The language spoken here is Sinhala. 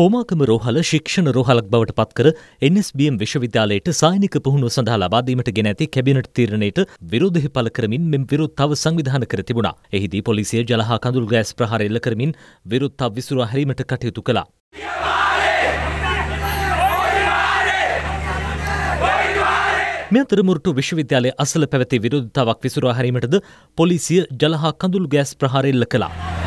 හෝමාකම රෝහල ශික්ෂණ රෝහලක් බවට පත්කර NSBM විශ්වවිද්‍යාලයට සායනික පුහුණුව සඳහා ලබාදීමට ගෙන ඇති කැබිනට් තීරණයට විරෝධය පළ කරමින් මෙම විරුද්ධව සංවිධාන කර තිබුණා. එහිදී පොලිසිය ජලහා කඳුල් ගෑස් ප්‍රහාර එල්ල කරමින් විරුද්ධව විසුරුවා හැරීමට කටයුතු කළා. මේ අතරමුරටු විශ්වවිද්‍යාලයේ අසල පැවති විරෝධතාවක් විසුරුවා හැරීමටද පොලිසිය ජලහා කඳුල් ගෑස් ප්‍රහාර එල්ල කළා.